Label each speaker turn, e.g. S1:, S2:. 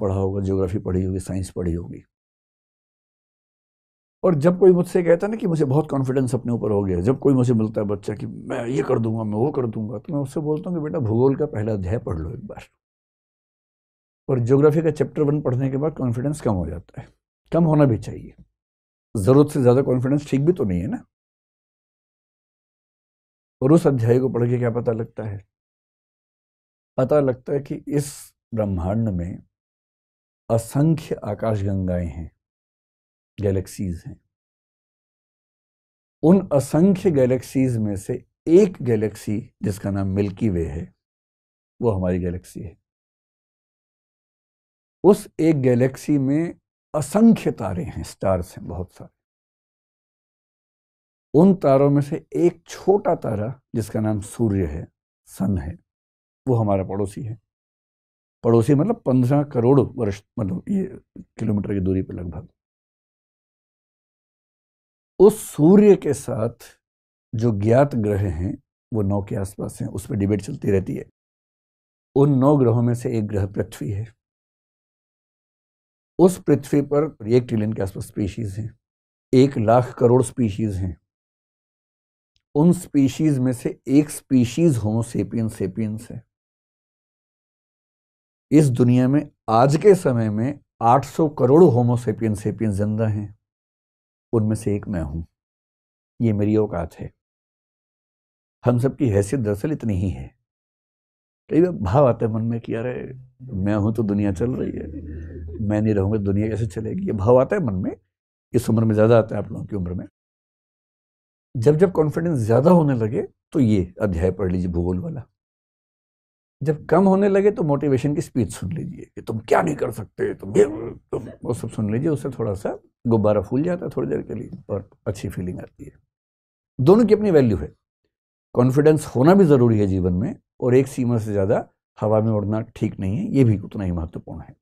S1: पढ़ा होगा ज्योग्राफी पढ़ी होगी साइंस पढ़ी होगी और जब कोई मुझसे कहता ना कि मुझे बहुत कॉन्फिडेंस अपने ऊपर हो गया जब कोई मुझे मिलता है बच्चा कि मैं ये कर दूंगा मैं वो कर दूंगा तो मैं उससे बोलता हूँ कि बेटा भूगोल का पहला अध्याय पढ़ लो एक बार और ज्योग्राफी का चैप्टर वन पढ़ने के बाद कॉन्फिडेंस कम हो जाता है कम होना भी चाहिए ज़रूरत से ज़्यादा कॉन्फिडेंस ठीक भी तो नहीं है ना और उस अध्याय को पढ़ के क्या पता लगता है पता लगता है कि इस ब्रह्मांड में असंख्य आकाशगंगाएं हैं गैलेक्सीज हैं उन असंख्य गैलेक्सीज में से एक गैलेक्सी जिसका नाम मिल्की वे है वो हमारी गैलेक्सी है उस एक गैलेक्सी में असंख्य तारे हैं स्टार्स हैं बहुत सारे उन तारों में से एक छोटा तारा जिसका नाम सूर्य है सन है वो हमारा पड़ोसी है पड़ोसी मतलब पंद्रह करोड़ वर्ष मतलब ये किलोमीटर की दूरी पर लगभग उस सूर्य के साथ जो ज्ञात ग्रह हैं वो नौ के आसपास हैं उस पर डिबेट चलती रहती है उन नौ ग्रहों में से एक ग्रह पृथ्वी है उस पृथ्वी पर एक ट्रिलियन के आसपास स्पीशीज हैं एक लाख करोड़ स्पीशीज हैं उन स्पीशीज में से एक स्पीशीज होमोसेपियन सेपियंस है इस दुनिया में आज के समय में 800 करोड़ होमोसेपियन सेपियन जिंदा हैं उनमें से एक मैं हूं ये मेरी औकात है हम सब की हैसियत दरअसल इतनी ही है कई बार भाव आते मन में कि अरे मैं हूं तो दुनिया चल रही है मैं नहीं रहूंगा तो दुनिया कैसे चलेगी ये भाव आता है मन में इस उम्र में ज़्यादा आता है आप लोगों की उम्र में जब जब कॉन्फिडेंस ज़्यादा होने लगे तो ये अध्याय पढ़ लीजिए भूगोल वाला जब कम होने लगे तो मोटिवेशन की स्पीच सुन लीजिए कि तुम क्या नहीं कर सकते तुम ये तुम वो सब सुन लीजिए उससे थोड़ा सा गुब्बारा फूल जाता है थोड़ी देर के लिए और अच्छी फीलिंग आती है दोनों की अपनी वैल्यू है कॉन्फिडेंस होना भी ज़रूरी है जीवन में और एक सीमा से ज़्यादा हवा में उड़ना ठीक नहीं है ये भी उतना ही महत्वपूर्ण है